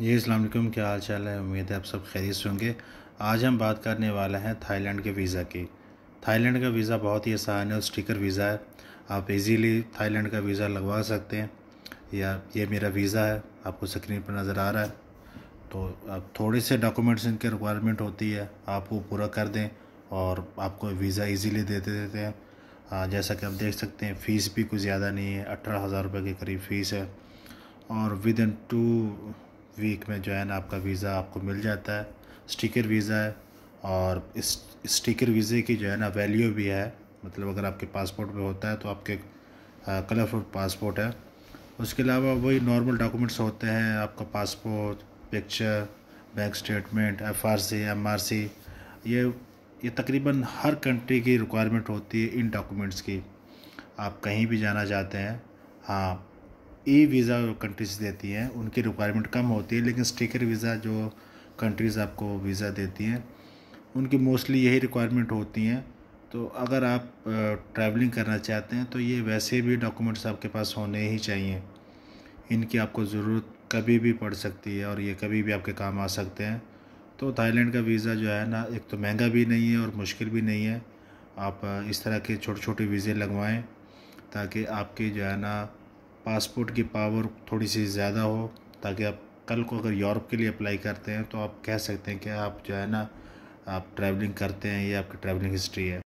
जी अल्लाम क्या हाल चाल है उम्मीद है आप सब खैरियत से होंगे आज हम बात करने वाले हैं थाईलैंड के वीज़ा की थाईलैंड का वीज़ा बहुत ही आसान है और स्टिकर वीज़ा है आप इजीली थाईलैंड का वीज़ा लगवा सकते हैं या ये मेरा वीज़ा है आपको स्क्रीन पर नज़र आ रहा है तो आप थोड़े से डॉक्यूमेंट्स इनके रिक्वायरमेंट होती है आप वो पूरा कर दें और आपको वीज़ा ईजीली दे देते हैं जैसा कि आप देख सकते हैं फ़ीस भी कुछ ज़्यादा नहीं है अठारह हज़ार रुपये के करीब फ़ीस है और विद इन टू वीक में जो है ना आपका वीज़ा आपको मिल जाता है स्टिकर वीज़ा है और इस स्टिकर वीज़े की जो है ना वैल्यू भी है मतलब अगर आपके पासपोर्ट में होता है तो आपके कलरफुल हाँ, पासपोर्ट है उसके अलावा वही नॉर्मल डॉक्यूमेंट्स होते हैं आपका passport picture bank statement F R C M R C ये ये तकरीबन हर कंट्री की रिक्वायरमेंट होती है इन डॉक्यूमेंट्स की आप कहीं भी जाना चाहते हैं हाँ ई वीज़ा कंट्रीज देती हैं उनकी रिक्वायरमेंट कम होती है लेकिन स्टिकर वीज़ा जो कंट्रीज़ आपको वीज़ा देती हैं उनकी मोस्टली यही रिक्वायरमेंट होती हैं तो अगर आप ट्रैवलिंग करना चाहते हैं तो ये वैसे भी डॉक्यूमेंट्स आपके पास होने ही चाहिए इनकी आपको ज़रूरत कभी भी पड़ सकती है और ये कभी भी आपके काम आ सकते हैं तो थाईलैंड का वीज़ा जो है ना एक तो महंगा भी नहीं है और मुश्किल भी नहीं है आप इस तरह के छोटे छोटे वीज़े लगवाएं ताकि आपके जो है ना पासपोर्ट की पावर थोड़ी सी ज़्यादा हो ताकि आप कल को अगर यूरोप के लिए अप्लाई करते हैं तो आप कह सकते हैं कि आप जो है ना आप ट्रैवलिंग करते हैं ये आपकी ट्रैवलिंग हिस्ट्री है